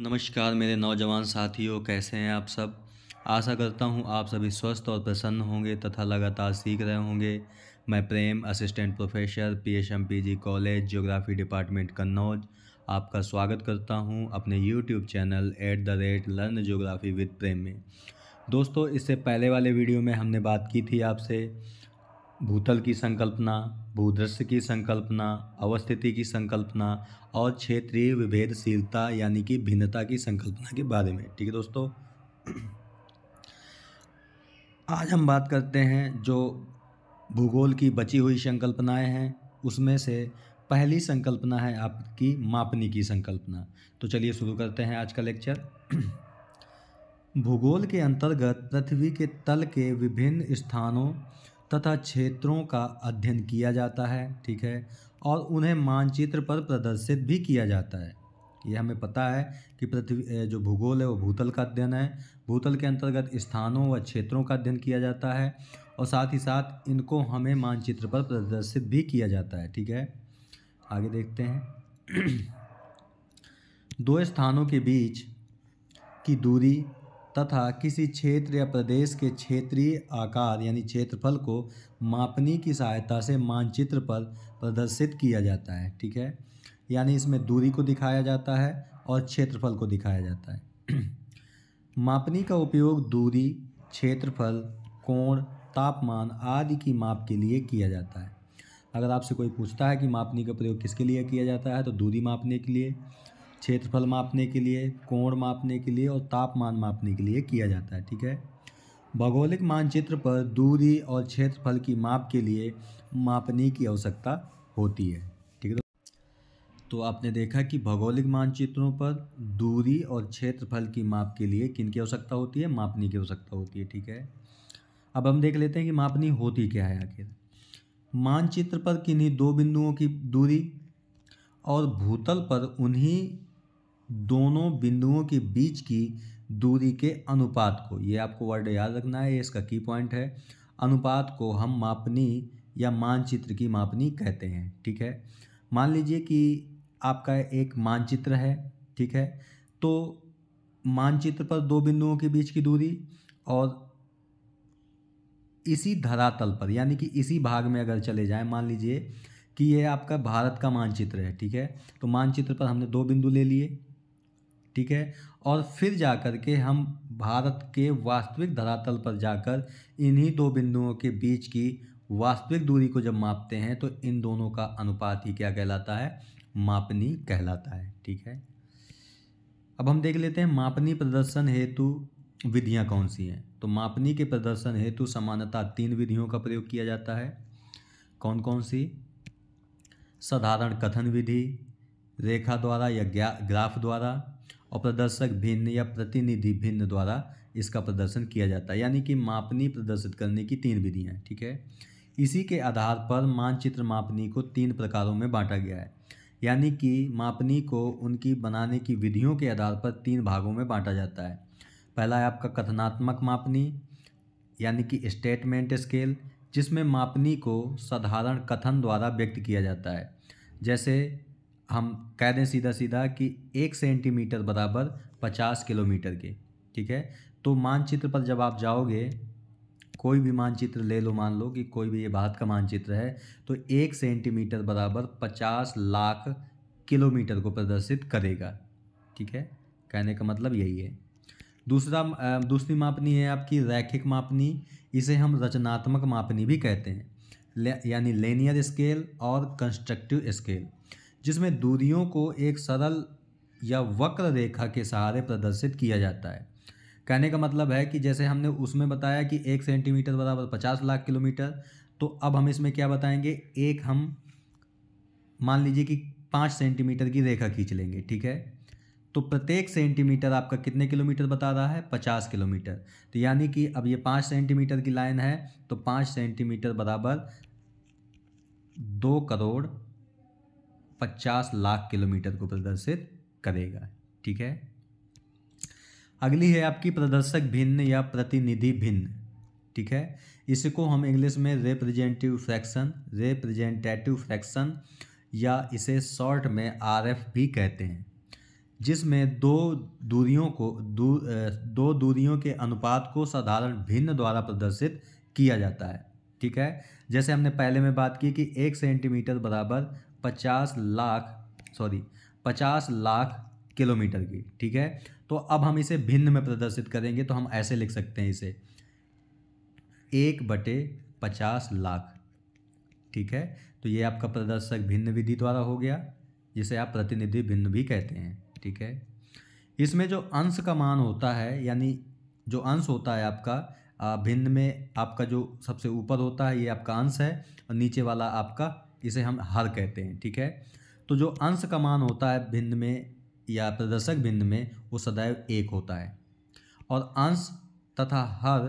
नमस्कार मेरे नौजवान साथियों कैसे हैं आप सब आशा करता हूं आप सभी स्वस्थ और प्रसन्न होंगे तथा लगातार सीख रहे होंगे मैं Prem assistant professor PHMPG college geography department Kannauj आपका स्वागत करता हूं अपने YouTube channel at the rate learn geography with Prem में दोस्तों इससे पहले वाले वीडियो में हमने बात की थी आपसे भूतल की संकल्पना भूदृश्य की संकल्पना अवस्थिति की संकल्पना और क्षेत्रीय विभेदशीलता यानी कि भिन्नता की संकल्पना के बारे में ठीक है दोस्तों आज हम बात करते हैं जो भूगोल की बची हुई संकल्पनाएं हैं उसमें से पहली संकल्पना है आपकी मापनी की संकल्पना तो चलिए शुरू करते हैं आज का लेक्चर भूगोल के अंतर्गत पृथ्वी के तल के विभिन्न स्थानों तथा क्षेत्रों का अध्ययन किया जाता है ठीक है और उन्हें मानचित्र पर प्रदर्शित भी किया जाता है ये हमें पता है कि पृथ्वी जो भूगोल है वो भूतल का अध्ययन है भूतल के अंतर्गत स्थानों व क्षेत्रों का अध्ययन किया जाता है और साथ ही साथ इनको हमें मानचित्र पर प्रदर्शित भी किया जाता है ठीक है आगे देखते हैं दो स्थानों के बीच की दूरी तथा किसी क्षेत्र या प्रदेश के क्षेत्रीय आकार यानी क्षेत्रफल को मापनी की सहायता से मानचित्र पर प्रदर्शित किया जाता है ठीक है यानी इसमें दूरी को दिखाया जाता है और क्षेत्रफल को दिखाया जाता है मापनी का उपयोग दूरी क्षेत्रफल कोण तापमान आदि की माप के लिए किया जाता है अगर आपसे कोई पूछता है कि मापनी का प्रयोग किसके लिए किया जाता है तो दूरी मापने के लिए क्षेत्रफल मापने के लिए कोण मापने के लिए और तापमान मापने के लिए किया जाता है ठीक है भौगोलिक मानचित्र पर दूरी और क्षेत्रफल की माप के लिए मापनी की आवश्यकता होती है ठीक है तो आपने देखा कि भौगोलिक मानचित्रों पर दूरी और क्षेत्रफल की माप के लिए किन की आवश्यकता होती है मापनी की आवश्यकता होती है ठीक है अब हम देख लेते हैं कि मापनी होती क्या है आखिर मानचित्र पर किन्हीं दो बिंदुओं की दूरी और भूतल पर उन्हीं दोनों बिंदुओं के बीच की दूरी के अनुपात को ये आपको वर्ड याद रखना है ये इसका की पॉइंट है अनुपात को हम मापनी या मानचित्र की मापनी कहते हैं ठीक है मान लीजिए कि आपका एक मानचित्र है ठीक है तो मानचित्र पर दो बिंदुओं के बीच की दूरी और इसी धरातल पर यानी कि इसी भाग में अगर चले जाए मान लीजिए कि ये आपका भारत का मानचित्र है ठीक है तो मानचित्र पर हमने दो बिंदु ले लिए ठीक है और फिर जा कर के हम भारत के वास्तविक धरातल पर जाकर इन्हीं दो बिंदुओं के बीच की वास्तविक दूरी को जब मापते हैं तो इन दोनों का अनुपात ही क्या कहलाता है मापनी कहलाता है ठीक है अब हम देख लेते हैं मापनी प्रदर्शन हेतु विधियां कौन सी हैं तो मापनी के प्रदर्शन हेतु समानता तीन विधियों का प्रयोग किया जाता है कौन कौन सी साधारण कथन विधि रेखा द्वारा या ग्राफ द्वारा और प्रदर्शक भिन्न या प्रतिनिधि भिन्न द्वारा इसका प्रदर्शन किया जाता है यानी कि मापनी प्रदर्शित करने की तीन विधियाँ हैं ठीक है इसी के आधार पर मानचित्र मापनी को तीन प्रकारों में बांटा गया है यानी कि मापनी को उनकी बनाने की विधियों के आधार पर तीन भागों में बांटा जाता है पहला है आपका कथनात्मक मापनी यानी कि स्टेटमेंट स्केल जिसमें मापनी को साधारण कथन द्वारा व्यक्त किया जाता है जैसे हम कह दें सीधा सीधा कि एक सेंटीमीटर बराबर पचास किलोमीटर के ठीक है तो मानचित्र पर जब आप जाओगे कोई भी मानचित्र ले लो मान लो कि कोई भी ये भारत का मानचित्र है तो एक सेंटीमीटर बराबर पचास लाख किलोमीटर को प्रदर्शित करेगा ठीक है कहने का मतलब यही है दूसरा दूसरी मापनी है आपकी रैखिक मापनी इसे हम रचनात्मक मापनी भी कहते हैं ले, यानी लेनियर स्केल और कंस्ट्रक्टिव स्केल जिसमें दूरियों को एक सरल या वक्र रेखा के सहारे प्रदर्शित किया जाता है कहने का मतलब है कि जैसे हमने उसमें बताया कि एक सेंटीमीटर बराबर पचास लाख किलोमीटर तो अब हम इसमें क्या बताएंगे एक हम मान लीजिए कि पाँच सेंटीमीटर की रेखा खींच लेंगे ठीक है तो प्रत्येक सेंटीमीटर आपका कितने किलोमीटर बता रहा है पचास किलोमीटर तो यानी कि अब ये पाँच सेंटीमीटर की लाइन है तो पाँच सेंटीमीटर बराबर दो करोड़ पचास लाख किलोमीटर को प्रदर्शित करेगा ठीक है अगली है आपकी प्रदर्शक भिन्न या प्रतिनिधि भिन्न ठीक है इसको हम इंग्लिश में रिप्रेजेंटिव फ्रैक्शन रिप्रेजेंटेटिव फ्रैक्शन या इसे शॉर्ट में आर एफ भी कहते हैं जिसमें दो दूरियों को दो दूरियों के अनुपात को साधारण भिन्न द्वारा प्रदर्शित किया जाता है ठीक है जैसे हमने पहले में बात की कि एक सेंटीमीटर बराबर पचास लाख सॉरी पचास लाख किलोमीटर की ठीक है तो अब हम इसे भिन्न में प्रदर्शित करेंगे तो हम ऐसे लिख सकते हैं इसे एक बटे पचास लाख ठीक है तो ये आपका प्रदर्शक भिन्न विधि द्वारा हो गया जिसे आप प्रतिनिधि भिन्न भी कहते हैं ठीक है इसमें जो अंश का मान होता है यानी जो अंश होता है आपका भिन्न में आपका जो सबसे ऊपर होता है ये आपका अंश है और नीचे वाला आपका इसे हम हर कहते हैं ठीक है तो जो अंश का मान होता है भिन्न में या प्रदर्शक भिन्न में वो सदैव एक होता है और अंश तथा हर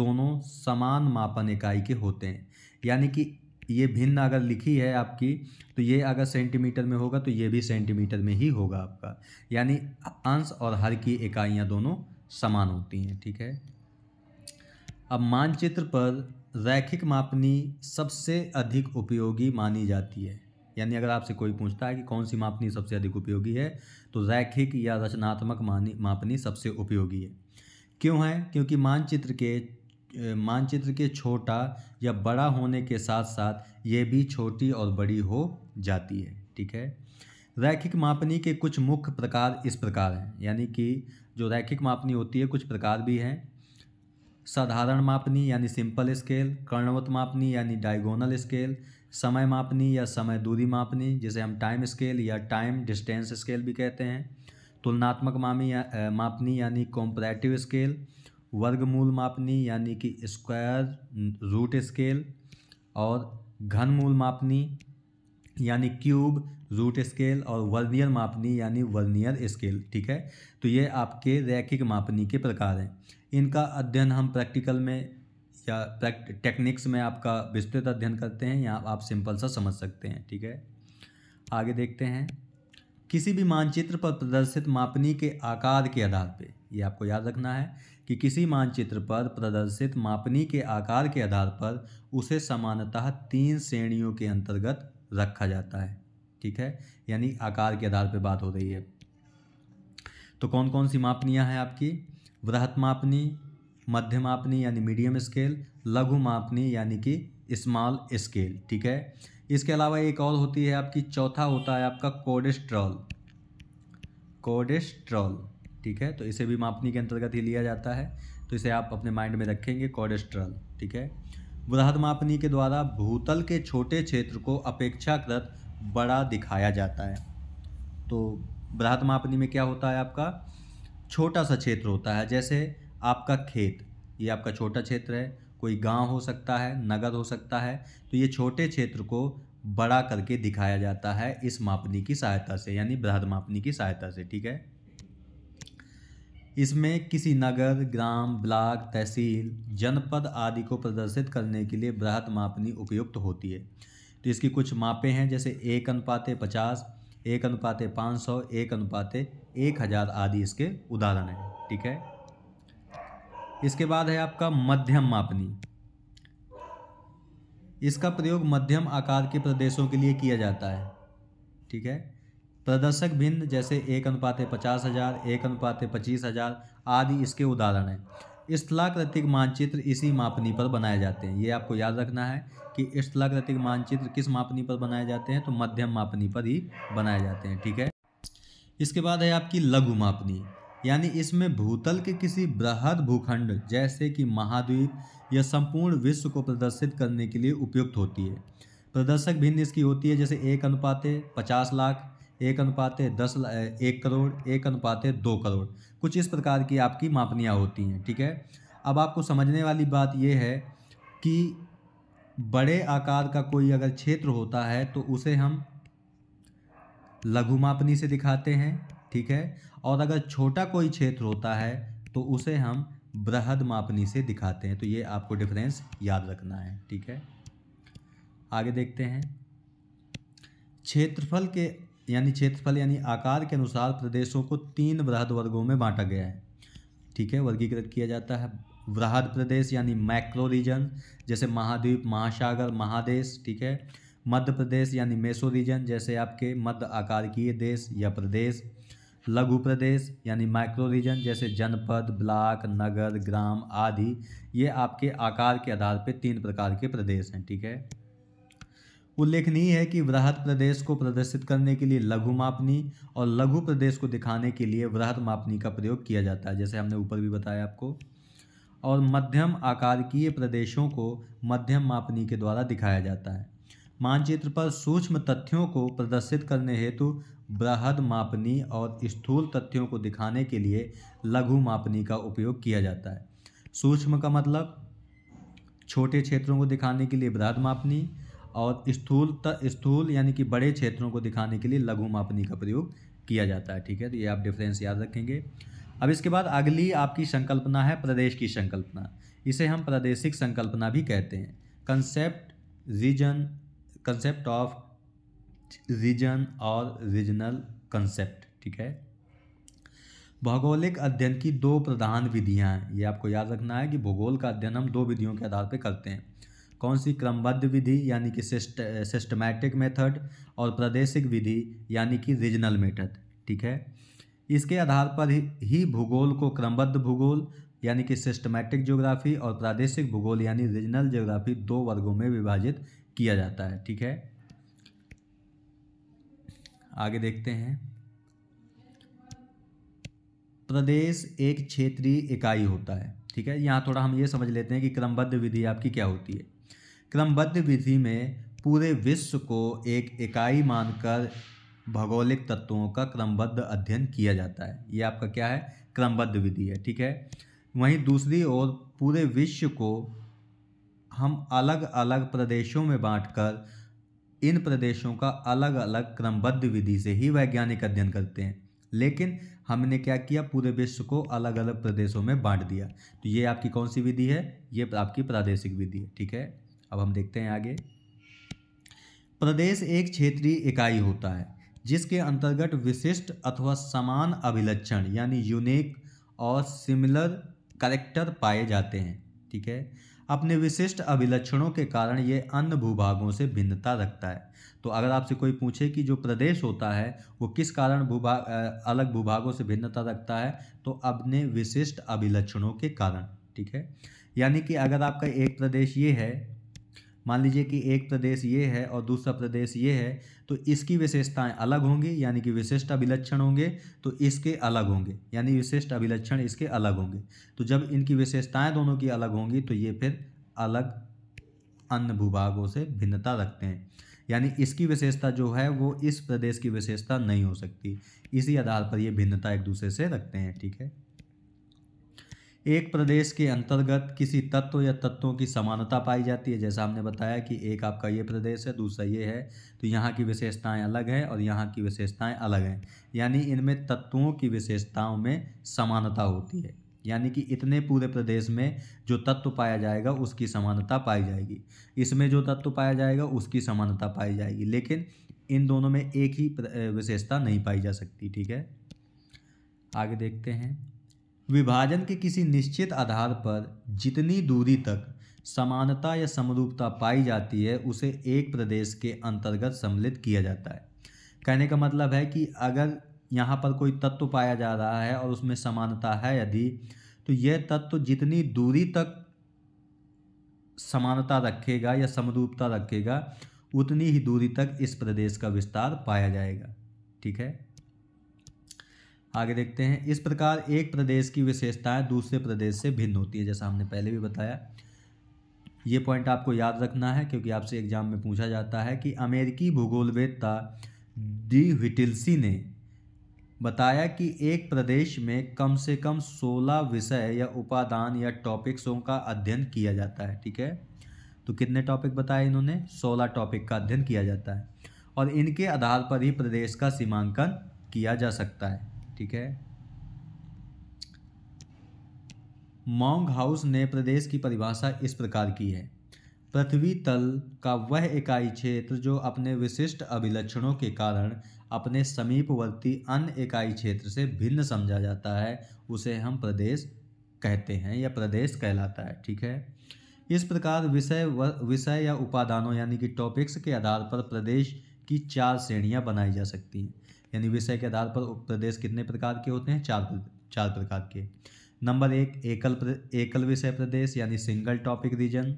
दोनों समान मापन इकाई के होते हैं यानी कि ये भिन्न अगर लिखी है आपकी तो ये अगर सेंटीमीटर में होगा तो ये भी सेंटीमीटर में ही होगा आपका यानी अंश और हर की इकाइयाँ दोनों समान होती हैं ठीक है अब मानचित्र पर रैखिक मापनी सबसे अधिक उपयोगी मानी जाती है यानी अगर आपसे कोई पूछता है कि कौन सी मापनी सबसे अधिक उपयोगी है तो रैखिक या रचनात्मक मानी मापनी सबसे उपयोगी है क्यों है क्योंकि मानचित्र के मानचित्र के छोटा या बड़ा होने के साथ साथ ये भी छोटी और बड़ी हो जाती है ठीक है रैखिक मापनी के कुछ मुख्य प्रकार इस प्रकार हैं यानी कि जो रैखिक मापनी होती है कुछ प्रकार भी हैं साधारण मापनी यानी सिंपल स्केल कर्णवत मापनी यानी डायगोनल स्केल समय मापनी या समय दूरी मापनी जिसे हम टाइम स्केल या टाइम डिस्टेंस स्केल भी कहते हैं तुलनात्मक मामी या मापनी यानी कॉम्परेटिव स्केल वर्गमूल मापनी यानी कि स्क्वायर रूट स्केल और घनमूल मापनी यानी क्यूब रूट स्केल और वर्नियर मापनी यानी वर्नियर स्केल ठीक है तो ये आपके रैखिक मापनी के प्रकार हैं इनका अध्ययन हम प्रैक्टिकल में या टेक्निक्स में आपका विस्तृत अध्ययन करते हैं या आप सिंपल सा समझ सकते हैं ठीक है आगे देखते हैं किसी भी मानचित्र पर प्रदर्शित मापनी के आकार के आधार पर ये आपको याद रखना है कि किसी मानचित्र पर प्रदर्शित मापनी के आकार के आधार पर उसे समानतः तीन श्रेणियों के अंतर्गत रखा जाता है ठीक है यानी आकार के आधार पर बात हो रही है तो कौन कौन सी मापनियाँ हैं आपकी वृहत मापनी मध्यम मापनी यानी मीडियम स्केल लघु मापनी यानी कि स्मॉल स्केल ठीक है इसके अलावा एक और होती है आपकी चौथा होता है आपका कोडेस्ट्रॉल कोडेस्ट्रॉल ठीक है तो इसे भी मापनी के अंतर्गत ही लिया जाता है तो इसे आप अपने माइंड में रखेंगे कोडेस्ट्रॉल ठीक है वृहद मापनी के द्वारा भूतल के छोटे क्षेत्र को अपेक्षाकृत बड़ा दिखाया जाता है तो बृहत मापनी में क्या होता है आपका छोटा सा क्षेत्र होता है जैसे आपका खेत ये आपका छोटा क्षेत्र है कोई गांव हो सकता है नगर हो सकता है तो ये छोटे क्षेत्र को बड़ा करके दिखाया जाता है इस मापनी की सहायता से यानी बृहद मापनी की सहायता से ठीक है इसमें किसी नगर ग्राम ब्लॉक तहसील जनपद आदि को प्रदर्शित करने के लिए बृहद मापनी उपयुक्त होती है तो इसकी कुछ मापे हैं जैसे एक अनुपात पचास एक अनुपात पाँच सौ एक अनुपात एक हज़ार आदि इसके उदाहरण हैं ठीक है इसके बाद है आपका मध्यम मापनी इसका प्रयोग मध्यम आकार के प्रदेशों के लिए किया जाता है ठीक है प्रदर्शक भिन्न जैसे एक अनुपात पचास हज़ार एक अनुपात पच्चीस हज़ार आदि इसके उदाहरण हैं स्थलाकृतिक मानचित्र इसी मापनी पर बनाए जाते हैं ये आपको याद रखना है कि स्थलाकृतिक मानचित्र किस मापनी पर बनाए जाते हैं तो मध्यम मापनी पर ही बनाए जाते हैं ठीक है इसके बाद है आपकी लघु मापनी यानी इसमें भूतल के किसी बृहद भूखंड जैसे कि महाद्वीप या संपूर्ण विश्व को प्रदर्शित करने के लिए उपयुक्त होती है प्रदर्शक भिन्न इसकी होती है जैसे एक अनुपात है पचास लाख एक अनुपात है दस एक करोड़ एक अनुपात है दो करोड़ कुछ इस प्रकार की आपकी मापनियाँ होती हैं ठीक है अब आपको समझने वाली बात यह है कि बड़े आकार का कोई अगर क्षेत्र होता है तो उसे हम लघु मापनी से दिखाते हैं ठीक है और अगर छोटा कोई क्षेत्र होता है तो उसे हम बृहद मापनी से दिखाते हैं तो ये आपको डिफरेंस याद रखना है ठीक है आगे देखते हैं क्षेत्रफल के यानी क्षेत्रफल यानी आकार के अनुसार प्रदेशों को तीन वृहद वर्गों में बांटा गया है ठीक है वर्गीकृत किया जाता है वृहद प्रदेश यानी मैक्रो रीजन जैसे महाद्वीप महासागर महादेश ठीक है मध्य प्रदेश यानी मेसो रीजन जैसे आपके मध्य आकार की देश या प्रदेश लघु प्रदेश यानी माइक्रो रीजन जैसे जनपद ब्लॉक नगर ग्राम आदि ये आपके आकार के आधार पर तीन प्रकार के प्रदेश हैं ठीक है उल्लेखनीय है कि वृहत प्रदेश को प्रदर्शित करने के लिए लघु मापनी और लघु प्रदेश को दिखाने के लिए वृहत मापनी का प्रयोग किया जाता है जैसे हमने ऊपर भी बताया आपको और मध्यम आकार की प्रदेशों को मध्यम मापनी के द्वारा दिखाया जाता है मानचित्र पर सूक्ष्म तथ्यों को प्रदर्शित करने हेतु बृहद मापनी और स्थूल तथ्यों को दिखाने के लिए लघु मापनी का उपयोग किया जाता है सूक्ष्म का मतलब छोटे क्षेत्रों को दिखाने के लिए बृहद मापनी और स्थूल स्थूल यानी कि बड़े क्षेत्रों को दिखाने के लिए लघु मापनी का प्रयोग किया जाता है ठीक है तो ये आप डिफरेंस याद रखेंगे अब इसके बाद अगली आपकी संकल्पना है प्रदेश की संकल्पना इसे हम प्रादेशिक संकल्पना भी कहते हैं concept region concept of region और रीजनल कंसेप्ट ठीक है भौगोलिक अध्ययन की दो प्रधान विधियाँ हैं ये आपको याद रखना है कि भूगोल का अध्ययन हम दो विधियों के आधार पर करते हैं कौन सी क्रमबद्ध विधि यानी कि सिस्टमैटिक मेथड और प्रादेशिक विधि यानी कि रीजनल मेथड ठीक है इसके आधार पर ही भूगोल को क्रमबद्ध भूगोल यानी कि सिस्टमैटिक ज्योग्राफी और प्रादेशिक भूगोल यानी रीजनल ज्योग्राफी दो वर्गों में विभाजित किया जाता है ठीक है आगे देखते हैं प्रदेश एक क्षेत्रीय इकाई होता है ठीक है यहाँ थोड़ा हम ये समझ लेते हैं कि क्रमबद्ध विधि आपकी क्या होती है क्रमबद्ध विधि में पूरे विश्व को एक इकाई मानकर भौगोलिक तत्वों का क्रमबद्ध अध्ययन किया जाता है ये आपका क्या है क्रमबद्ध विधि है ठीक है वहीं दूसरी ओर पूरे विश्व को हम अलग अलग प्रदेशों में बांटकर इन प्रदेशों का अलग अलग क्रमबद्ध विधि से ही वैज्ञानिक अध्ययन करते हैं लेकिन हमने क्या किया पूरे विश्व को अलग अलग प्रदेशों में बांट दिया तो ये आपकी कौन सी विधि है ये आपकी प्रादेशिक विधि है ठीक है अब हम देखते हैं आगे प्रदेश एक क्षेत्रीय इकाई होता है जिसके अंतर्गत विशिष्ट अथवा समान अभिलक्षण यानी यूनिक और सिमिलर करेक्टर पाए जाते हैं ठीक है अपने विशिष्ट अभिलक्षणों के कारण ये अन्य भूभागों से भिन्नता रखता है तो अगर आपसे कोई पूछे कि जो प्रदेश होता है वो किस कारण भूभाग अलग भूभागों से भिन्नता रखता है तो अपने विशिष्ट अभिलक्षणों के कारण ठीक है यानी कि अगर आपका एक प्रदेश ये है मान लीजिए कि एक प्रदेश ये है और दूसरा प्रदेश ये है तो इसकी विशेषताएं अलग होंगी यानी कि विशिष्ट अभिलक्षण होंगे तो इसके अलग होंगे यानी विशिष्ट अभिलक्षण इसके अलग होंगे तो जब इनकी विशेषताएं दोनों की अलग होंगी तो ये फिर अलग अन्य भूभागों से भिन्नता रखते हैं यानी इसकी विशेषता जो है वो इस प्रदेश की विशेषता नहीं हो सकती इसी आधार पर ये भिन्नता एक दूसरे से रखते हैं ठीक है एक प्रदेश के अंतर्गत किसी तत्व या तत्वों की समानता पाई जाती है जैसा हमने बताया कि एक आपका ये प्रदेश है दूसरा ये है तो यहाँ की विशेषताएं अलग हैं और यहाँ की विशेषताएं अलग हैं यानी इनमें तत्वों की विशेषताओं में समानता होती है यानी कि इतने पूरे प्रदेश में जो तत्व पाया जाएगा उसकी समानता पाई जाएगी इसमें जो तत्व पाया जाएगा उसकी समानता पाई जाएगी लेकिन इन दोनों में एक ही विशेषता नहीं पाई जा सकती ठीक है आगे देखते हैं विभाजन के किसी निश्चित आधार पर जितनी दूरी तक समानता या समरूपता पाई जाती है उसे एक प्रदेश के अंतर्गत सम्मिलित किया जाता है कहने का मतलब है कि अगर यहाँ पर कोई तत्व पाया जा रहा है और उसमें समानता है यदि तो यह तत्व जितनी दूरी तक समानता रखेगा या समरूपता रखेगा उतनी ही दूरी तक इस प्रदेश का विस्तार पाया जाएगा ठीक है आगे देखते हैं इस प्रकार एक प्रदेश की विशेषताएं दूसरे प्रदेश से भिन्न होती है जैसा हमने पहले भी बताया ये पॉइंट आपको याद रखना है क्योंकि आपसे एग्जाम में पूछा जाता है कि अमेरिकी भूगोलवेदता डी विटिल्सी ने बताया कि एक प्रदेश में कम से कम 16 विषय या उपादान या टॉपिक्सों का अध्ययन किया जाता है ठीक है तो कितने टॉपिक बताए इन्होंने 16 टॉपिक का अध्ययन किया जाता है और इनके आधार पर ही प्रदेश का सीमांकन किया जा सकता है ठीक है मॉन्ग हाउस ने प्रदेश की परिभाषा इस प्रकार की है पृथ्वी तल का वह इकाई क्षेत्र जो अपने विशिष्ट अभिलक्षणों के कारण अपने समीपवर्ती अन्य इकाई क्षेत्र से भिन्न समझा जाता है उसे हम प्रदेश कहते हैं या प्रदेश कहलाता है ठीक है इस प्रकार विषय विषय या उपादानों यानी कि टॉपिक्स के आधार पर प्रदेश की चार श्रेणियाँ बनाई जा सकती हैं यानी विषय के आधार पर प्रदेश कितने प्रकार के होते हैं चार चार प्रकार के नंबर एक एकल एकल विषय प्रदेश यानी सिंगल टॉपिक रीजन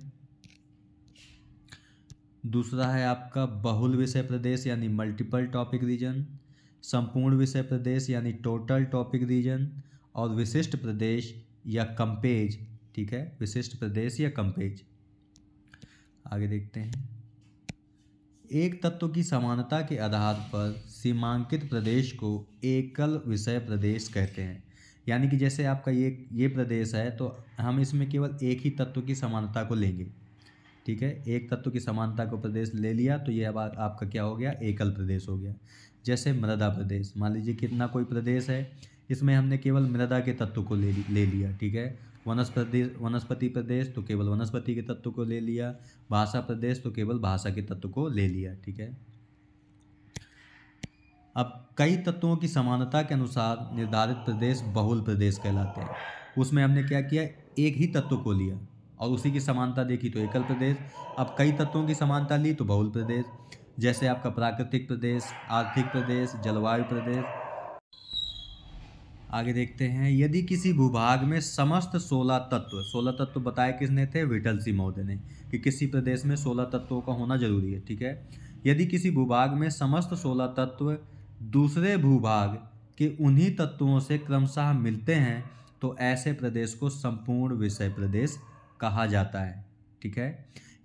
दूसरा है आपका बहुल विषय प्रदेश यानी मल्टीपल टॉपिक रीजन संपूर्ण विषय प्रदेश यानी टोटल टॉपिक रीजन और विशिष्ट प्रदेश या कंपेज ठीक है विशिष्ट प्रदेश या कंपेज आगे देखते हैं एक तत्व की समानता के आधार पर सीमांकित प्रदेश को एकल विषय प्रदेश कहते हैं यानी कि जैसे आपका ये ये प्रदेश है तो हम इसमें केवल एक ही तत्व की समानता को लेंगे ठीक है एक तत्व की समानता को प्रदेश ले लिया तो ये अब आपका क्या हो गया एकल प्रदेश हो गया जैसे मृदा प्रदेश मान लीजिए कितना कोई प्रदेश है इसमें हमने केवल मृदा के तत्व को ले ले लिया ठीक है वनस्पति वनस्पति प्रदेश तो केवल वनस्पति के तत्व को ले लिया भाषा प्रदेश तो केवल भाषा के तत्व को ले लिया ठीक है अब कई तत्वों की समानता के अनुसार निर्धारित प्रदेश बहुल प्रदेश कहलाते हैं उसमें हमने क्या किया एक ही तत्व को लिया और उसी की समानता देखी तो एकल प्रदेश अब कई तत्वों की समानता ली तो बहुल प्रदेश जैसे आपका प्राकृतिक प्रदेश आर्थिक प्रदेश जलवायु प्रदेश आगे देखते हैं यदि किसी भूभाग में समस्त सोलह तत्व सोलह तत्व बताए किसने थे विठल सिंह महोदय ने कि किसी प्रदेश में सोलह तत्वों का होना जरूरी है ठीक है यदि किसी भूभाग में समस्त सोलह तत्व दूसरे भूभाग के उन्हीं तत्वों से क्रमशः मिलते हैं तो ऐसे प्रदेश को संपूर्ण विषय प्रदेश कहा जाता है ठीक है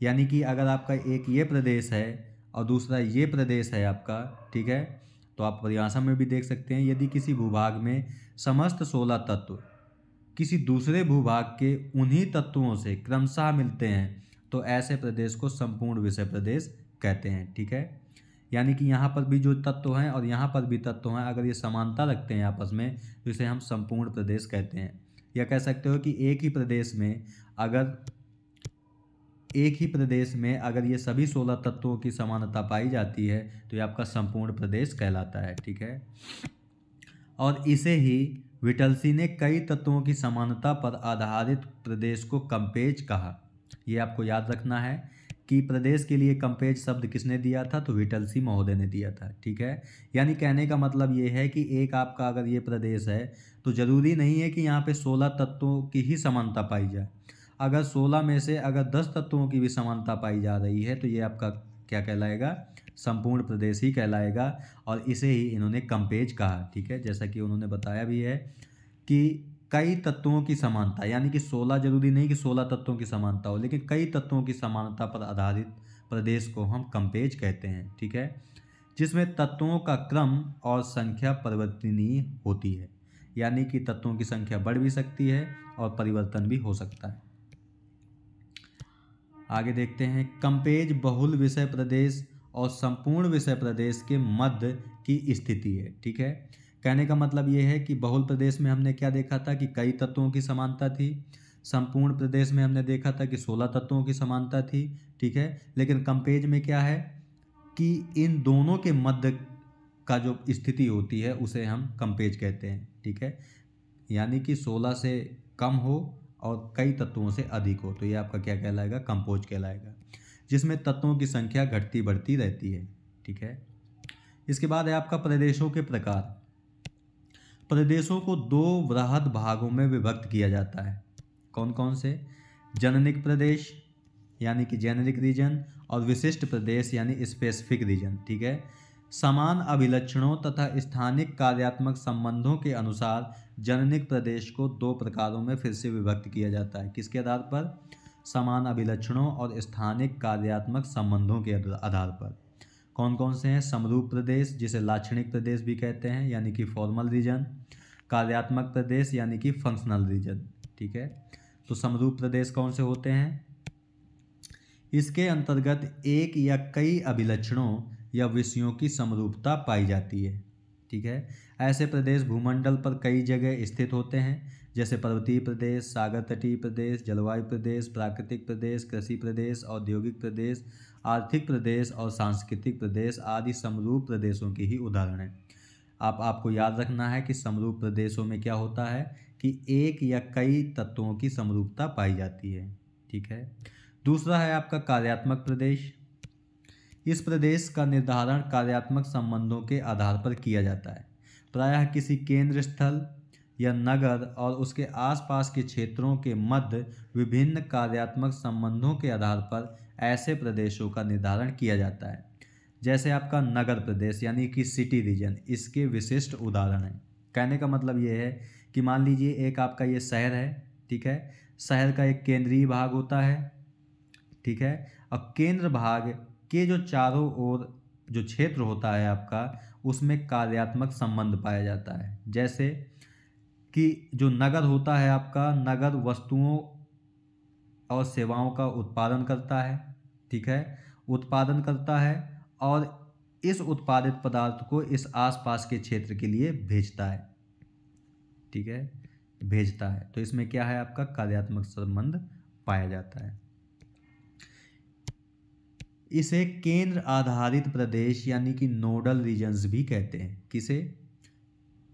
यानी कि अगर आपका एक ये प्रदेश है और दूसरा ये प्रदेश है आपका ठीक है तो आप परिभाषा में भी देख सकते हैं यदि किसी भूभाग में समस्त सोलह तत्व किसी दूसरे भूभाग के उन्हीं तत्वों से क्रमशः मिलते हैं तो ऐसे प्रदेश को संपूर्ण विषय प्रदेश कहते हैं ठीक है यानी कि यहाँ पर भी जो तत्व हैं और यहाँ पर भी तत्व हैं अगर ये समानता रखते हैं आपस में तो इसे हम संपूर्ण प्रदेश कहते हैं या कह सकते हो कि एक ही प्रदेश में अगर एक ही प्रदेश में अगर ये सभी सोलह तत्वों की समानता पाई जाती है तो ये आपका संपूर्ण प्रदेश कहलाता है ठीक है और इसे ही विटलसी ने कई तत्वों की समानता पर आधारित प्रदेश को कंपेज कहा ये आपको याद रखना है कि प्रदेश के लिए कंपेज शब्द किसने दिया था तो विटलसी महोदय ने दिया था ठीक है यानी कहने का मतलब ये है कि एक आपका अगर ये प्रदेश है तो ज़रूरी नहीं है कि यहाँ पे सोलह तत्वों की ही समानता पाई जाए अगर सोलह में से अगर दस तत्वों की भी समानता पाई जा रही है तो ये आपका क्या कहलाएगा संपूर्ण प्रदेश ही कहलाएगा और इसे ही इन्होंने कंपेज कहा ठीक है जैसा कि उन्होंने बताया भी है कि कई तत्वों की समानता यानी कि 16 जरूरी नहीं कि 16 तत्वों की समानता हो लेकिन कई तत्वों की समानता पर आधारित प्रदेश को हम कंपेज कहते हैं ठीक है जिसमें तत्वों का क्रम और संख्या परिवर्तनीय होती है यानी कि तत्वों की संख्या बढ़ भी सकती है और परिवर्तन भी हो सकता है आगे देखते हैं कंपेज बहुल विषय प्रदेश और संपूर्ण विषय प्रदेश के मध्य की स्थिति है ठीक है कहने का मतलब ये है कि बहुल प्रदेश में हमने क्या देखा था कि कई तत्वों की समानता थी संपूर्ण प्रदेश में हमने देखा था कि सोलह तत्वों की समानता थी ठीक है लेकिन कंपेज में क्या है कि इन दोनों के मध्य का जो स्थिति होती है उसे हम कंपेज कहते हैं ठीक है यानी कि सोलह से कम हो और कई तत्वों से अधिक हो तो ये आपका क्या कहलाएगा कंपोज कहलाएगा जिसमें तत्वों की संख्या घटती बढ़ती रहती है ठीक है इसके बाद है आपका प्रदेशों के प्रकार प्रदेशों को दो वृहद भागों में विभक्त किया जाता है कौन कौन से जननिक प्रदेश यानी कि जेनरिक रीजन और विशिष्ट प्रदेश यानी स्पेसिफिक रीजन ठीक है समान अभिलक्षणों तथा स्थानिक कार्यात्मक संबंधों के अनुसार जननिक प्रदेश को दो प्रकारों में फिर से विभक्त किया जाता है किसके आधार पर समान अभिलक्षणों और स्थानिक कार्यात्मक संबंधों के आधार पर कौन कौन से हैं समरूप प्रदेश जिसे लाक्षणिक प्रदेश भी कहते हैं यानी कि फॉर्मल रीजन कार्यात्मक प्रदेश यानी कि फंक्शनल रीजन ठीक है तो समरूप प्रदेश कौन से होते हैं इसके अंतर्गत एक या कई अभिलक्षणों या विषयों की समरूपता पाई जाती है ठीक है ऐसे प्रदेश भूमंडल पर कई जगह स्थित होते हैं जैसे पर्वतीय प्रदेश सागर तटीय प्रदेश जलवायु प्रदेश प्राकृतिक प्रदेश कृषि प्रदेश औद्योगिक प्रदेश आर्थिक प्रदेश और सांस्कृतिक प्रदेश आदि समरूप प्रदेशों की ही उदाहरण है आप आपको याद रखना है कि समरूप प्रदेशों में क्या होता है कि एक या कई तत्वों की समरूपता पाई जाती है ठीक है दूसरा है आपका कार्यात्मक प्रदेश इस प्रदेश का निर्धारण कार्यात्मक संबंधों के आधार पर किया जाता है प्रायः किसी केंद्र स्थल या नगर और उसके आसपास के क्षेत्रों के मध्य विभिन्न कार्यात्मक संबंधों के आधार पर ऐसे प्रदेशों का निर्धारण किया जाता है जैसे आपका नगर प्रदेश यानी कि सिटी रीजन इसके विशिष्ट उदाहरण हैं कहने का मतलब ये है कि मान लीजिए एक आपका ये शहर है ठीक है शहर का एक केंद्रीय भाग होता है ठीक है और केंद्र भाग के जो चारों ओर जो क्षेत्र होता है आपका उसमें कार्यात्मक संबंध पाया जाता है जैसे कि जो नगर होता है आपका नगर वस्तुओं और सेवाओं का उत्पादन करता है ठीक है उत्पादन करता है और इस उत्पादित पदार्थ को इस आसपास के क्षेत्र के लिए भेजता है ठीक है भेजता है तो इसमें क्या है आपका कार्यात्मक संबंध पाया जाता है इसे केंद्र आधारित प्रदेश यानी कि नोडल रीजन्स भी कहते हैं किसे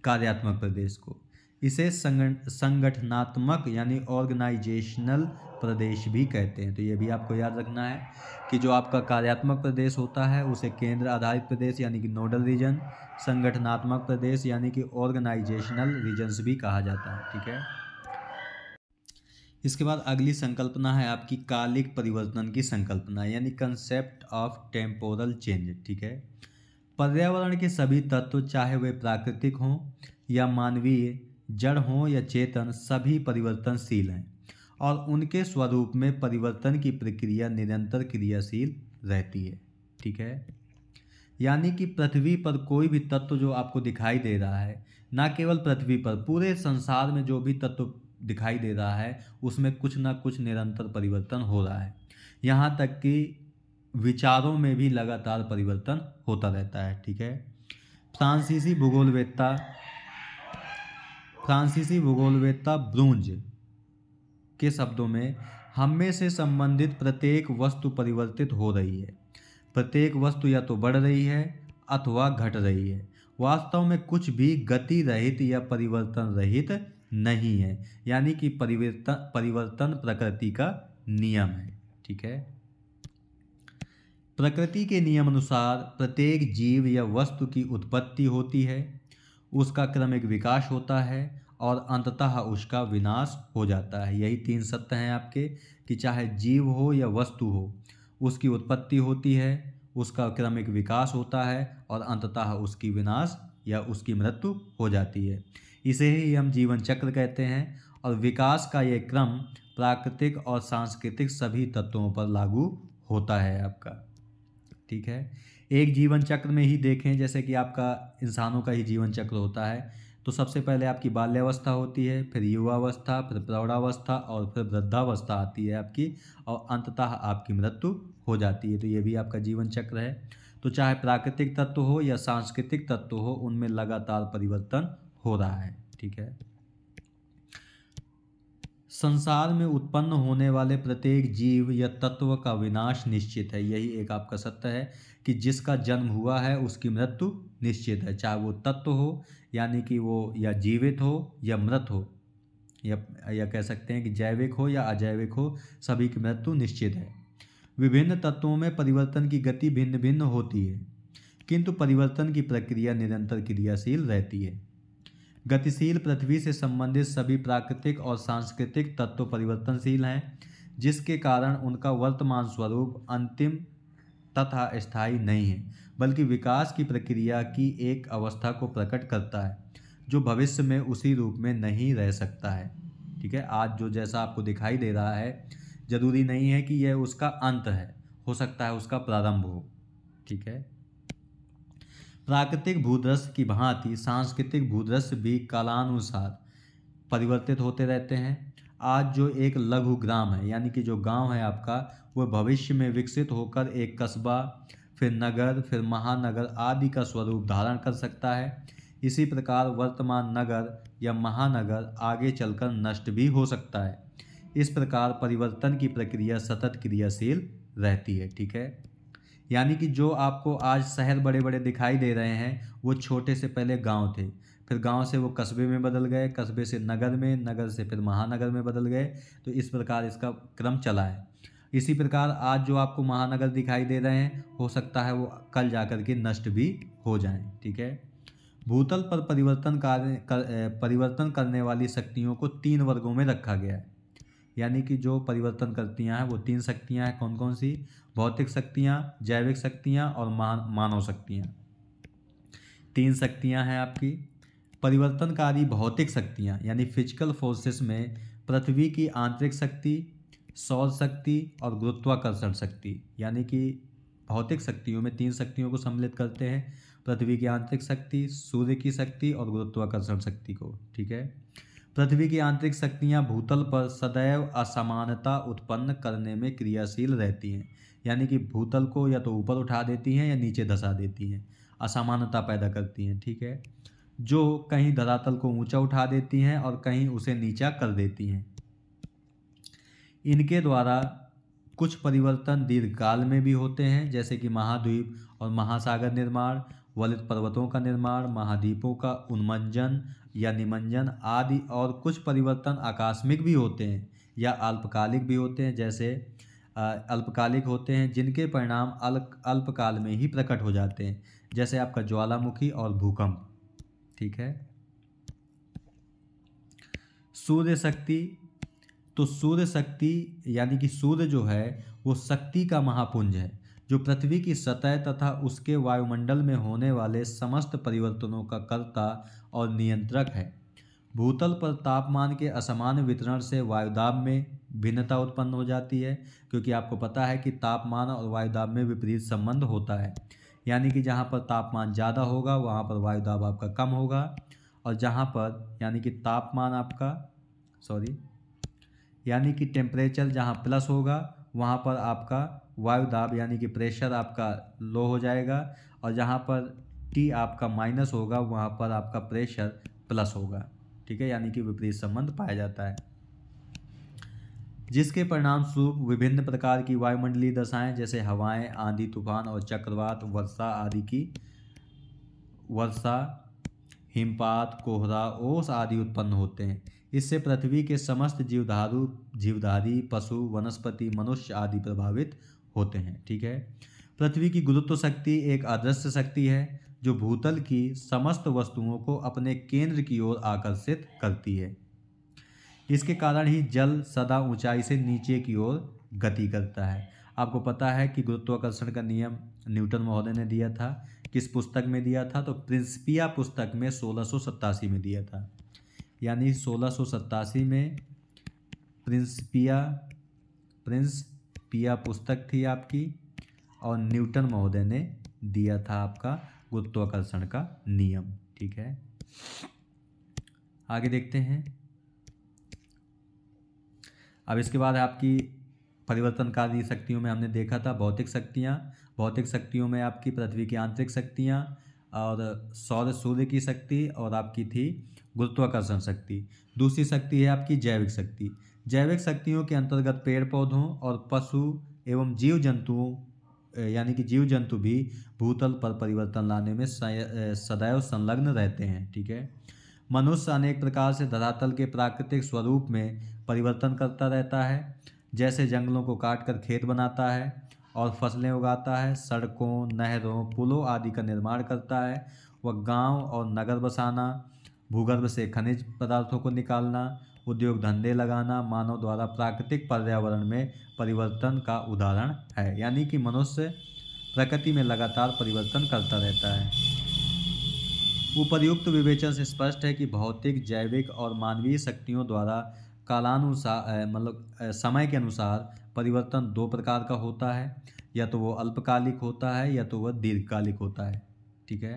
कार्यात्मक प्रदेश को इसे संगठनात्मक यानी ऑर्गेनाइजेशनल प्रदेश भी कहते हैं तो ये भी आपको याद रखना है कि जो आपका कार्यात्मक प्रदेश होता है उसे केंद्र आधारित प्रदेश यानी कि नोडल रीजन संगठनात्मक प्रदेश यानी कि ऑर्गेनाइजेशनल रीजन्स भी कहा जाता है ठीक है इसके बाद अगली संकल्पना है आपकी कालिक परिवर्तन की संकल्पना यानी कंसेप्ट ऑफ टेम्पोरल चेंज ठीक है पर्यावरण के सभी तत्व चाहे वे प्राकृतिक हों या मानवीय जड़ हों या चेतन सभी परिवर्तनशील हैं और उनके स्वरूप में परिवर्तन की प्रक्रिया निरंतर क्रियाशील रहती है ठीक है यानी कि पृथ्वी पर कोई भी तत्व जो आपको दिखाई दे रहा है ना केवल पृथ्वी पर पूरे संसार में जो भी तत्व दिखाई दे रहा है उसमें कुछ ना कुछ निरंतर परिवर्तन हो रहा है यहाँ तक कि विचारों में भी लगातार परिवर्तन होता रहता है ठीक है फ्रांसीसी भूगोलवेत्ता फ्रांसीसी भूगोलवेत्ता ब्रूंज के शब्दों में हमें से संबंधित प्रत्येक वस्तु परिवर्तित हो रही है प्रत्येक वस्तु या तो बढ़ रही है अथवा घट रही है वास्तव में कुछ भी गति रहित या परिवर्तन रहित नहीं है यानी कि परिवर्तन परिवर्तन प्रकृति का नियम है ठीक है प्रकृति के नियम अनुसार प्रत्येक जीव या वस्तु की उत्पत्ति होती है उसका क्रमिक विकास होता है और अंततः उसका विनाश हो जाता है यही तीन सत्य हैं आपके कि चाहे जीव हो या वस्तु हो उसकी उत्पत्ति होती है उसका क्रमिक विकास होता है और अंततः उसकी विनाश या उसकी मृत्यु हो जाती है इसे ही हम जीवन चक्र कहते हैं और विकास का ये क्रम प्राकृतिक और सांस्कृतिक सभी तत्वों पर लागू होता है आपका ठीक है एक जीवन चक्र में ही देखें जैसे कि आपका इंसानों का ही जीवन चक्र होता है तो सबसे पहले आपकी बाल्यावस्था होती है फिर युवावस्था फिर प्रौढ़ावस्था और फिर वृद्धावस्था आती है आपकी और अंततः आपकी मृत्यु हो जाती है तो ये भी आपका जीवन चक्र है तो चाहे प्राकृतिक तत्व हो या सांस्कृतिक तत्व हो उनमें लगातार परिवर्तन हो रहा है ठीक है संसार में उत्पन्न होने वाले प्रत्येक जीव या तत्व का विनाश निश्चित है यही एक आपका सत्य है कि जिसका जन्म हुआ है उसकी मृत्यु निश्चित है चाहे वो तत्व हो यानी कि वो या जीवित हो या मृत हो या या कह सकते हैं कि जैविक हो या अजैविक हो सभी की मृत्यु निश्चित है विभिन्न तत्वों में परिवर्तन की गति भिन्न भिन्न होती है किंतु परिवर्तन की प्रक्रिया निरंतर क्रियाशील रहती है गतिशील पृथ्वी से संबंधित सभी प्राकृतिक और सांस्कृतिक तत्व परिवर्तनशील हैं जिसके कारण उनका वर्तमान स्वरूप अंतिम तथा स्थायी नहीं है बल्कि विकास की प्रक्रिया की एक अवस्था को प्रकट करता है जो भविष्य में उसी रूप में नहीं रह सकता है ठीक है आज जो जैसा आपको दिखाई दे रहा है ज़रूरी नहीं है कि यह उसका अंत है हो सकता है उसका प्रारंभ हो ठीक है प्राकृतिक भूदृश्य की भांति सांस्कृतिक भूदृश्य भी कालानुसार परिवर्तित होते रहते हैं आज जो एक लघु ग्राम है यानी कि जो गांव है आपका वह भविष्य में विकसित होकर एक कस्बा फिर नगर फिर महानगर आदि का स्वरूप धारण कर सकता है इसी प्रकार वर्तमान नगर या महानगर आगे चलकर नष्ट भी हो सकता है इस प्रकार परिवर्तन की प्रक्रिया सतत क्रियाशील रहती है ठीक है यानी कि जो आपको आज शहर बड़े बड़े दिखाई दे रहे हैं वो छोटे से पहले गांव थे फिर गांव से वो कस्बे में बदल गए कस्बे से नगर में नगर से फिर महानगर में बदल गए तो इस प्रकार इसका क्रम चला है इसी प्रकार आज जो आपको महानगर दिखाई दे रहे हैं हो सकता है वो कल जाकर के नष्ट भी हो जाए ठीक है भूतल पर परिवर्तन कार्य कर, परिवर्तन करने वाली शक्तियों को तीन वर्गों में रखा गया है यानी कि जो परिवर्तन करतियाँ हैं वो तीन शक्तियाँ हैं कौन कौन सी भौतिक शक्तियाँ जैविक शक्तियाँ और मान मानव शक्तियाँ तीन शक्तियाँ हैं आपकी परिवर्तनकारी भौतिक शक्तियाँ यानी फिजिकल फोर्सेस में पृथ्वी की आंतरिक शक्ति सौर शक्ति और गुरुत्वाकर्षण शक्ति यानी कि भौतिक शक्तियों में तीन शक्तियों को सम्मिलित करते हैं पृथ्वी की आंतरिक शक्ति सूर्य की शक्ति और गुरुत्वाकर्षण शक्ति को ठीक है पृथ्वी की आंतरिक शक्तियाँ भूतल पर सदैव असमानता उत्पन्न करने में क्रियाशील रहती हैं यानी कि भूतल को या तो ऊपर उठा देती हैं या नीचे धसा देती हैं असमानता पैदा करती हैं ठीक है जो कहीं धरातल को ऊंचा उठा देती हैं और कहीं उसे नीचा कर देती हैं इनके द्वारा कुछ परिवर्तन दीर्घकाल में भी होते हैं जैसे कि महाद्वीप और महासागर निर्माण वलित पर्वतों का निर्माण महाद्वीपों का उन्मंजन या निमंजन आदि और कुछ परिवर्तन आकस्मिक भी होते हैं या अल्पकालिक भी होते हैं जैसे अल्पकालिक होते हैं जिनके परिणाम अल्प अल्पकाल में ही प्रकट हो जाते हैं जैसे आपका ज्वालामुखी और भूकंप ठीक है सूर्य शक्ति तो सूर्य शक्ति यानी कि सूर्य जो है वो शक्ति का महापुंज है जो पृथ्वी की सतह तथा उसके वायुमंडल में होने वाले समस्त परिवर्तनों का कर्ता और नियंत्रक है भूतल पर तापमान के असमान वितरण से वायुदाब में भिन्नता उत्पन्न हो जाती है क्योंकि आपको पता है कि तापमान और वायुदाब में विपरीत संबंध होता है यानी कि जहाँ पर तापमान ज़्यादा होगा वहाँ पर वायुदाब आपका कम होगा और जहाँ पर यानी कि तापमान आपका सॉरी यानी कि टेम्परेचर जहाँ प्लस होगा वहाँ पर आपका वायु दाब यानी कि प्रेशर आपका लो हो जाएगा और जहाँ पर टी आपका माइनस होगा वहाँ पर आपका प्रेशर प्लस होगा ठीक है यानी कि विपरीत संबंध पाया जाता है जिसके परिणाम स्वरूप विभिन्न प्रकार की वायुमंडलीय दशाएं जैसे हवाएं आंधी तूफान और चक्रवात वर्षा आदि की वर्षा हिमपात कोहरा ओस आदि उत्पन्न होते हैं इससे पृथ्वी के समस्त जीवधारू जीवधारी पशु वनस्पति मनुष्य आदि प्रभावित होते हैं ठीक है पृथ्वी की गुरुत्व शक्ति एक अदृश्य शक्ति है जो भूतल की समस्त वस्तुओं को अपने केंद्र की ओर आकर्षित करती है इसके कारण ही जल सदा ऊंचाई से नीचे की ओर गति करता है आपको पता है कि गुरुत्वाकर्षण का नियम न्यूटन महोदय ने दिया था किस पुस्तक में दिया था तो प्रिंसिपिया पुस्तक में सोलह में दिया था यानी सोलह में प्रिंस पिया प्रिंस पिया पुस्तक थी आपकी और न्यूटन महोदय ने दिया था आपका गुरुत्वाकर्षण का नियम ठीक है आगे देखते हैं अब इसके बाद आपकी परिवर्तनकारी शक्तियों में हमने देखा था भौतिक शक्तियाँ भौतिक शक्तियों में आपकी पृथ्वी की आंतरिक शक्तियाँ और सौर सूर्य की शक्ति और आपकी थी गुरुत्वाकर्षण शक्ति दूसरी शक्ति है आपकी जैविक शक्ति जैविक शक्तियों के अंतर्गत पेड़ पौधों और पशु एवं जीव जंतुओं यानी कि जीव जंतु भी भूतल पर परिवर्तन लाने में सदैव संलग्न रहते हैं ठीक है मनुष्य अनेक प्रकार से धरातल के प्राकृतिक स्वरूप में परिवर्तन करता रहता है जैसे जंगलों को काट कर खेत बनाता है और फसलें उगाता है सड़कों नहरों पुलों आदि का निर्माण करता है वह गांव और नगर बसाना भूगर्भ से खनिज पदार्थों को निकालना उद्योग धंधे लगाना मानव द्वारा प्राकृतिक पर्यावरण में परिवर्तन का उदाहरण है यानी कि मनुष्य प्रकृति में लगातार परिवर्तन करता रहता है उपर्युक्त विवेचन से स्पष्ट है कि भौतिक जैविक और मानवीय शक्तियों द्वारा कालानुसार मतलब समय के अनुसार परिवर्तन दो प्रकार का होता है या तो वो अल्पकालिक होता है या तो वह दीर्घकालिक होता है ठीक है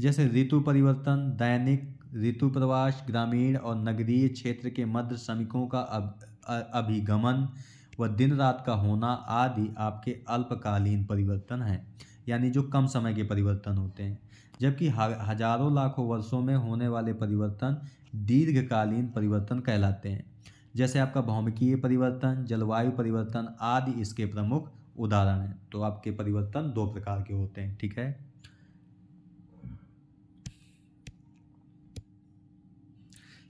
जैसे ऋतु परिवर्तन दैनिक ऋतु प्रवास ग्रामीण और नगरीय क्षेत्र के मध्य श्रमिकों का अभिगमन व दिन रात का होना आदि आपके अल्पकालीन परिवर्तन हैं यानी जो कम समय के परिवर्तन होते हैं जबकि हजारों लाखों वर्षों में होने वाले परिवर्तन दीर्घकालीन परिवर्तन कहलाते हैं जैसे आपका भौमिकीय परिवर्तन जलवायु परिवर्तन आदि इसके प्रमुख उदाहरण हैं तो आपके परिवर्तन दो प्रकार के होते हैं ठीक है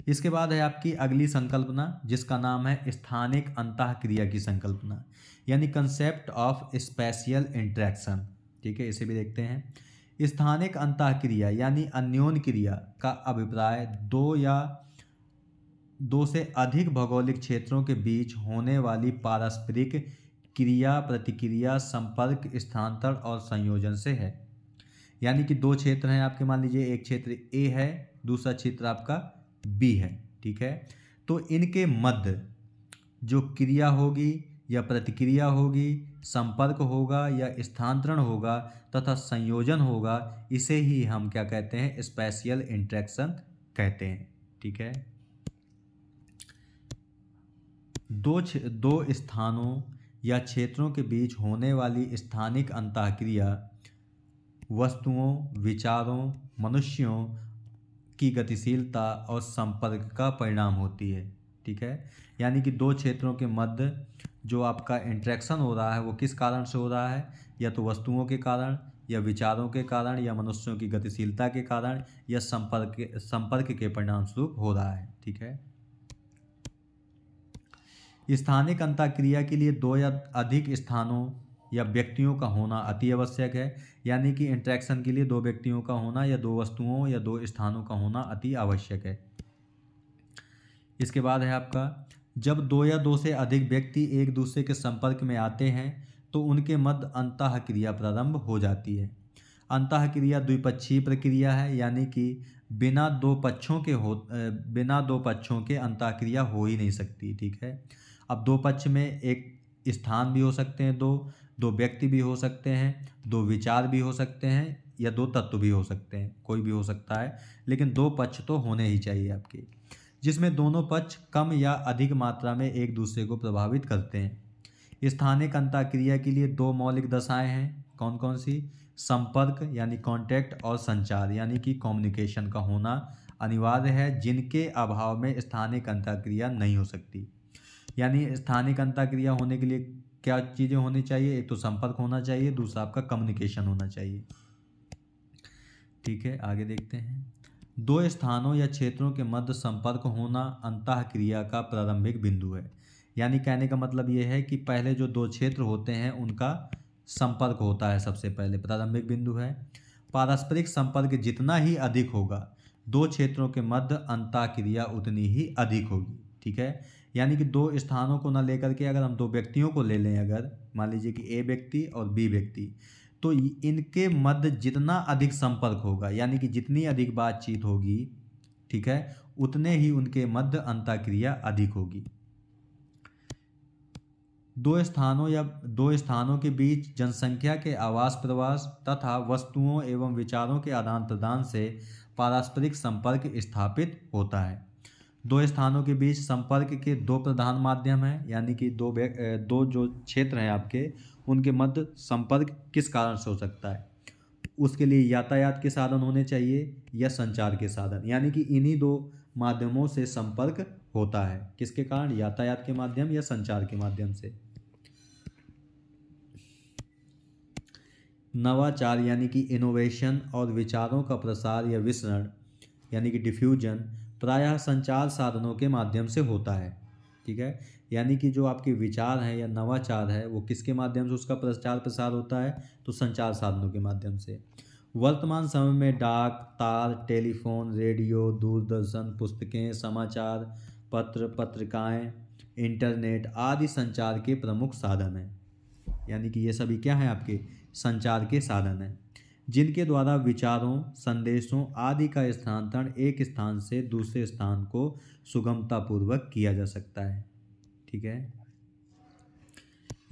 इसके बाद है आपकी अगली संकल्पना जिसका नाम है स्थानिक अंतः क्रिया की संकल्पना यानी कंसेप्ट ऑफ स्पेशियल इंट्रैक्शन ठीक है इसे भी देखते हैं स्थानिक अंतः क्रिया यानी अन्योन क्रिया का अभिप्राय दो या दो से अधिक भौगोलिक क्षेत्रों के बीच होने वाली पारस्परिक क्रिया प्रतिक्रिया संपर्क स्थानांतरण और संयोजन से है यानी कि दो क्षेत्र हैं आपके मान लीजिए एक क्षेत्र ए है दूसरा क्षेत्र आपका बी है ठीक है तो इनके मध्य जो क्रिया होगी या प्रतिक्रिया होगी संपर्क होगा या स्थानांतरण होगा तथा संयोजन होगा इसे ही हम क्या कहते हैं स्पेशियल इंट्रैक्शन कहते हैं ठीक है दो दो स्थानों या क्षेत्रों के बीच होने वाली स्थानिक अंतःक्रिया वस्तुओं विचारों मनुष्यों की गतिशीलता और संपर्क का परिणाम होती है ठीक है यानी कि दो क्षेत्रों के मध्य जो आपका इंट्रैक्शन हो रहा है वो किस कारण से हो रहा है या तो वस्तुओं के कारण या विचारों के कारण या मनुष्यों की गतिशीलता के कारण या संपर्क संपर्क के परिणाम स्वरूप हो रहा है ठीक है स्थानिक अंताक्रिया के लिए दो या अधिक स्थानों या व्यक्तियों का होना अति आवश्यक है यानी कि इंट्रैक्शन के लिए दो व्यक्तियों का होना या दो वस्तुओं या दो स्थानों का होना अति आवश्यक है इसके बाद है आपका जब दो या दो से अधिक व्यक्ति एक दूसरे के संपर्क में आते हैं तो उनके मध्य अंत क्रिया प्रारंभ हो जाती है अंत क्रिया द्विपक्षीय प्रक्रिया है यानी कि बिना दो पक्षों के हो बिना दो पक्षों के अंत क्रिया हो ही नहीं सकती ठीक है अब दो पक्ष में एक स्थान भी हो सकते हैं दो दो व्यक्ति भी हो सकते हैं दो विचार भी हो सकते हैं या दो तत्व भी हो सकते हैं कोई भी हो सकता है लेकिन दो पक्ष तो होने ही चाहिए आपके जिसमें दोनों पक्ष कम या अधिक मात्रा में एक दूसरे को प्रभावित करते हैं स्थानिक अंताक्रिया के लिए दो मौलिक दशाएं हैं कौन कौन सी संपर्क यानी कांटेक्ट और संचार यानी कि कम्युनिकेशन का होना अनिवार्य है जिनके अभाव में स्थानिक अंताक्रिया नहीं हो सकती यानी स्थानिक अंताक्रिया होने के लिए क्या चीज़ें होनी चाहिए एक तो संपर्क होना चाहिए दूसरा आपका कम्युनिकेशन होना चाहिए ठीक है आगे देखते हैं दो स्थानों या क्षेत्रों के मध्य संपर्क होना अंतः क्रिया का प्रारंभिक बिंदु है यानी कहने का मतलब ये है कि पहले जो दो क्षेत्र होते हैं उनका संपर्क होता है सबसे पहले प्रारंभिक बिंदु है पारस्परिक संपर्क जितना ही अधिक होगा दो क्षेत्रों के मध्य अंतः क्रिया उतनी ही अधिक होगी ठीक है यानी कि दो स्थानों को ना लेकर के अगर हम दो व्यक्तियों को ले लें अगर मान लीजिए कि ए व्यक्ति और बी व्यक्ति तो इनके मध्य जितना अधिक संपर्क होगा यानी कि जितनी अधिक बातचीत होगी ठीक है उतने ही उनके मध्य अंतःक्रिया अधिक होगी दो स्थानों या दो स्थानों के बीच जनसंख्या के आवास प्रवास तथा वस्तुओं एवं विचारों के आदान प्रदान से पारस्परिक संपर्क स्थापित होता है दो स्थानों के बीच संपर्क के दो प्रधान माध्यम हैं यानी कि दो दो जो क्षेत्र हैं आपके उनके मध्य संपर्क किस कारण से हो सकता है उसके लिए यातायात के साधन होने चाहिए या संचार के साधन यानी कि इन्हीं दो माध्यमों से संपर्क होता है किसके कारण यातायात के माध्यम या संचार के माध्यम से नवाचार यानी कि इनोवेशन और विचारों का प्रसार या विसरण यानी कि डिफ्यूजन प्रायः संचार साधनों के माध्यम से होता है ठीक है यानी कि जो आपके विचार हैं या नवाचार है वो किसके माध्यम से उसका प्रचार प्रसार होता है तो संचार साधनों के माध्यम से वर्तमान समय में डाक तार टेलीफोन रेडियो दूरदर्शन पुस्तकें समाचार पत्र पत्रिकाएं इंटरनेट आदि संचार के प्रमुख साधन हैं यानी कि ये सभी क्या हैं आपके संचार के साधन हैं जिनके द्वारा विचारों संदेशों आदि का स्थानांतरण एक स्थान से दूसरे स्थान को सुगमतापूर्वक किया जा सकता है ठीक है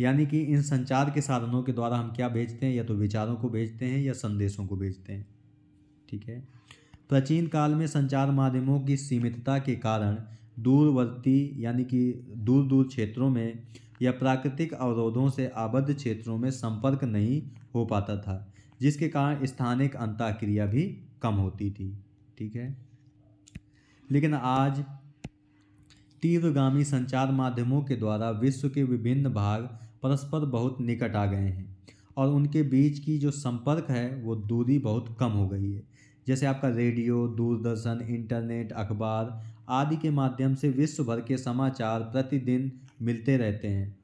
यानी कि इन संचार के साधनों के द्वारा हम क्या भेजते हैं या तो विचारों को भेजते हैं या संदेशों को भेजते हैं ठीक है प्राचीन काल में संचार माध्यमों की सीमितता के कारण दूरवर्ती यानी कि दूर दूर क्षेत्रों में या प्राकृतिक अवरोधों से आबद्ध क्षेत्रों में संपर्क नहीं हो पाता था जिसके कारण स्थानिक अंताक्रिया भी कम होती थी ठीक है लेकिन आज तीव्रगामी संचार माध्यमों के द्वारा विश्व के विभिन्न भाग परस्पर बहुत निकट आ गए हैं और उनके बीच की जो संपर्क है वो दूरी बहुत कम हो गई है जैसे आपका रेडियो दूरदर्शन इंटरनेट अखबार आदि के माध्यम से विश्व भर के समाचार प्रतिदिन मिलते रहते हैं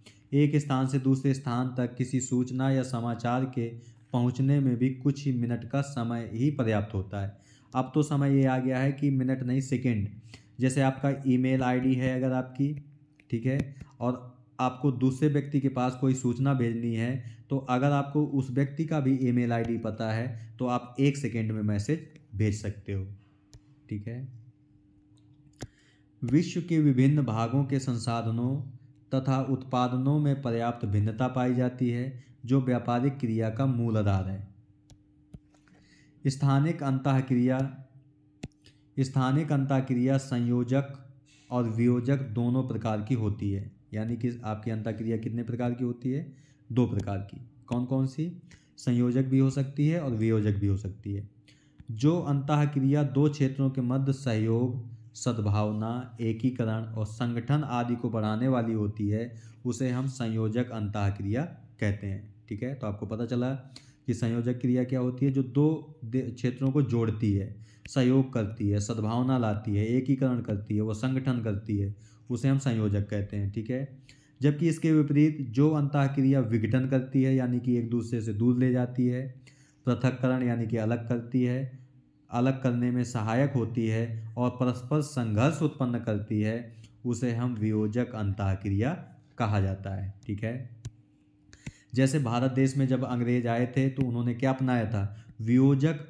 एक स्थान से दूसरे स्थान तक किसी सूचना या समाचार के पहुंचने में भी कुछ ही मिनट का समय ही पर्याप्त होता है अब तो समय ये आ गया है कि मिनट नहीं सेकेंड जैसे आपका ईमेल आईडी है अगर आपकी ठीक है और आपको दूसरे व्यक्ति के पास कोई सूचना भेजनी है तो अगर आपको उस व्यक्ति का भी ईमेल आईडी पता है तो आप एक सेकेंड में मैसेज भेज सकते हो ठीक है विश्व के विभिन्न भागों के संसाधनों तथा उत्पादनों में पर्याप्त भिन्नता पाई जाती है जो व्यापारिक क्रिया का मूल आधार है स्थानिक अंत क्रिया स्थानिक अंतः क्रिया संयोजक और वियोजक दोनों प्रकार की होती है यानी कि आपकी अंतःक्रिया कितने प्रकार की होती है दो प्रकार की कौन कौन सी संयोजक भी हो सकती है और वियोजक भी हो सकती है जो अंत क्रिया दो क्षेत्रों के मध्य सहयोग सद्भावना एकीकरण और संगठन आदि को बढ़ाने वाली होती है उसे हम संयोजक अंत क्रिया कहते हैं ठीक है तो आपको पता चला कि संयोजक क्रिया क्या होती है जो दो क्षेत्रों को जोड़ती है सहयोग करती है सद्भावना लाती है एकीकरण करती है वो संगठन करती है उसे हम संयोजक कहते हैं ठीक है जबकि इसके विपरीत जो अंत क्रिया विघटन करती है यानी कि एक दूसरे से दूर ले जाती है पृथककरण यानी कि अलग करती है अलग करने में सहायक होती है और परस्पर संघर्ष उत्पन्न करती है उसे हम वियोजक अंत क्रिया कहा जाता है ठीक है जैसे भारत देश में जब अंग्रेज आए थे तो उन्होंने क्या अपनाया था वियोजक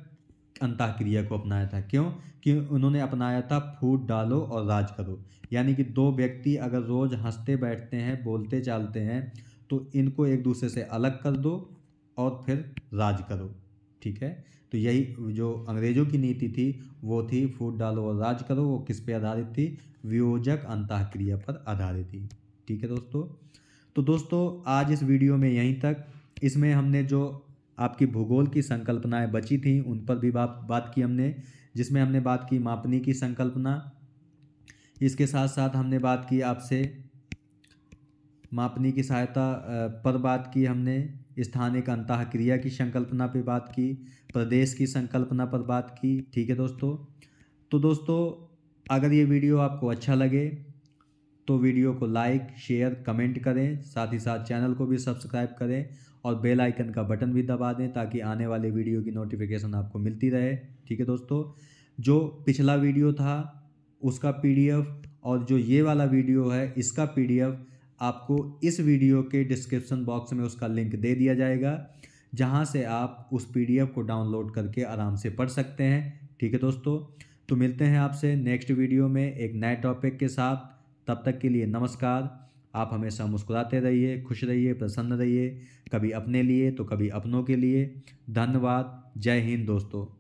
अंतःक्रिया को अपनाया था क्यों कि उन्होंने अपनाया था फूट डालो और राज करो यानी कि दो व्यक्ति अगर रोज़ हंसते बैठते हैं बोलते चालते हैं तो इनको एक दूसरे से अलग कर दो और फिर राज करो ठीक है तो यही जो अंग्रेज़ों की नीति थी वो थी फूट डालो और राज करो वो किस पे आधारित थी वियोजक अंतःक्रिया पर आधारित थी ठीक है दोस्तों तो दोस्तों आज इस वीडियो में यहीं तक इसमें हमने जो आपकी भूगोल की संकल्पनाएं बची थी उन पर भी बात बात की हमने जिसमें हमने बात की मापनी की संकल्पना इसके साथ साथ हमने बात की आपसे मापनी की सहायता पर बात की हमने स्थानिक अंतः क्रिया की संकल्पना पर बात की प्रदेश की संकल्पना पर बात की ठीक है दोस्तों तो दोस्तों अगर ये वीडियो आपको अच्छा लगे तो वीडियो को लाइक शेयर कमेंट करें साथ ही साथ चैनल को भी सब्सक्राइब करें और बेल आइकन का बटन भी दबा दें ताकि आने वाले वीडियो की नोटिफिकेशन आपको मिलती रहे ठीक है दोस्तों जो पिछला वीडियो था उसका पीडीएफ और जो ये वाला वीडियो है इसका पीडीएफ आपको इस वीडियो के डिस्क्रिप्शन बॉक्स में उसका लिंक दे दिया जाएगा जहाँ से आप उस पी को डाउनलोड करके आराम से पढ़ सकते हैं ठीक है दोस्तों तो मिलते हैं आपसे नेक्स्ट वीडियो में एक नए टॉपिक के साथ तब तक के लिए नमस्कार आप हमेशा मुस्कुराते रहिए खुश रहिए प्रसन्न रहिए कभी अपने लिए तो कभी अपनों के लिए धन्यवाद जय हिंद दोस्तों